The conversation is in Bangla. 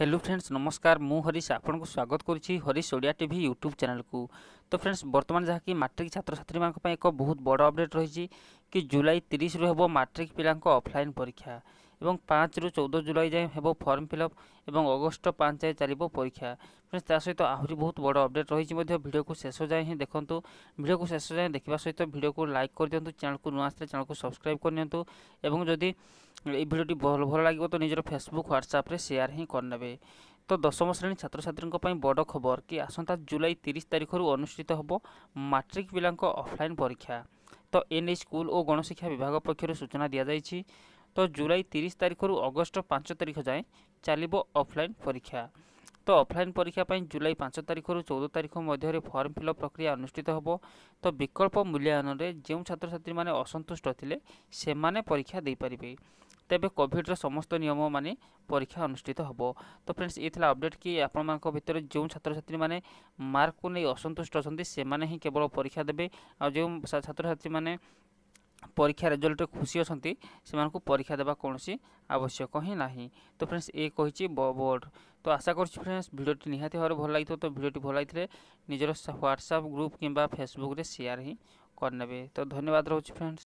हेलो फ्रेंड्स नमस्कार मु हरीश आपको स्वागत करुच्ची Harish Odia T YouTube channel को तो फ्रेंड्स बर्तमान जहाँकि माट्रिक छात्र छात्री एक बहुत बड़ अपडेट रही कि जुलाई तीस रु मैट्रिक पिला अफलाइन परीक्षा এবং ପାଞ୍ଚରୁ ଚଉଦ ଜୁଲାଇ ଯାଏଁ ହେବ ଫର୍ମ ଫିଲ୍ଅପ୍ ଏବଂ ଅଗଷ୍ଟ ପାଞ୍ଚ ଯାଏଁ ଚାଲିବ ପରୀକ୍ଷା ଫ୍ରେଣ୍ଡସ୍ ତା ସହିତ ଆହୁରି ବହୁତ ବଡ଼ ଅପଡ଼େଟ୍ ରହିଛି ମଧ୍ୟ ଭିଡ଼ିଓକୁ ଶେଷ ଯାଏଁ ହିଁ ଦେଖନ୍ତୁ ଭିଡ଼ିଓକୁ ଶେଷ ଯାଏଁ ଦେଖିବା ସହିତ ଭିଡ଼ିଓକୁ ଲାଇକ୍ କରିଦିଅନ୍ତୁ ଚ୍ୟାନେଲକୁ ନୂଆ ଆସିଲେ ଚ୍ୟାନେଲକୁ ସବସ୍କ୍ରାଇବ୍ କରିନିଅନ୍ତୁ ଏବଂ ଯଦି এই ভিডিওটি ভাল ভাল লাগিব তো নিজের ফেসবুক হোয়াটসঅ্যাপে সেয়ার হি করে তো দশম শ্রেণী ছাত্রছাত্রী বড় খবর কি আসন্তা জুলাই তিরিশ তারিখর অনুষ্ঠিত হব মাট্রিক পিলা অফলাইন পরীক্ষা তো এনে স্কুল ও গণশিক্ষা বিভাগ পক্ষ সূচনা দিয়া যাই ତ ଜୁଲାଇ ତିରିଶ ତାରିଖରୁ ଅଗଷ୍ଟ ପାଞ୍ଚ ତାରିଖ ଯାଏଁ ଚାଲିବ ଅଫଲାଇନ୍ ପରୀକ୍ଷା ତ ଅଫଲାଇନ୍ ପରୀକ୍ଷା ପାଇଁ ଜୁଲାଇ ପାଞ୍ଚ ତାରିଖରୁ ଚଉଦ ତାରିଖ ମଧ୍ୟରେ ଫର୍ମ ଫିଲ୍ଅପ୍ ପ୍ରକ୍ରିୟା ଅନୁଷ୍ଠିତ ହେବ ତ ବିକଳ୍ପ ମୂଲ୍ୟାୟନରେ ଯେଉଁ ଛାତ୍ରଛାତ୍ରୀମାନେ ଅସନ୍ତୁଷ୍ଟ ଥିଲେ ସେମାନେ ପରୀକ୍ଷା ଦେଇପାରିବେ ତେବେ କୋଭିଡ଼୍ର ସମସ୍ତ ନିୟମ ମାନି ପରୀକ୍ଷା ଅନୁଷ୍ଠିତ ହେବ ତ ଫ୍ରେଣ୍ଡସ୍ ଏ ଥିଲା ଅପଡ଼େଟ୍ କି ଆପଣମାନଙ୍କ ଭିତରେ ଯେଉଁ ଛାତ୍ରଛାତ୍ରୀମାନେ ମାର୍କକୁ ନେଇ ଅସନ୍ତୁଷ୍ଟ ଅଛନ୍ତି ସେମାନେ ହିଁ କେବଳ ପରୀକ୍ଷା ଦେବେ ଆଉ ଯେଉଁ ଛାତ୍ରଛାତ୍ରୀମାନେ ପରୀକ୍ଷା ରେଜଲ୍ଟରେ ଖୁସି ଅଛନ୍ତି ସେମାନଙ୍କୁ ପରୀକ୍ଷା ଦେବା କୌଣସି ଆବଶ୍ୟକ ହିଁ ନାହିଁ ତ ଫ୍ରେଣ୍ଡସ୍ ଏ କହିଛି ବୋର୍ଡ଼ ତ ଆଶା କରୁଛି ଫ୍ରେଣ୍ଡସ୍ ଭିଡ଼ିଓଟି ନିହାତି ଭାବରେ ଭଲ ଲାଗିଥିବ ତ ଭିଡ଼ିଓଟି ଭଲ ଲାଗିଥିଲେ ନିଜର ହ୍ୱାଟ୍ସଆପ୍ ଗ୍ରୁପ୍ କିମ୍ବା ଫେସବୁକ୍ରେ ସେୟାର ହିଁ କରିନେବେ ତ ଧନ୍ୟବାଦ ରହୁଛି ଫ୍ରେଣ୍ଡସ୍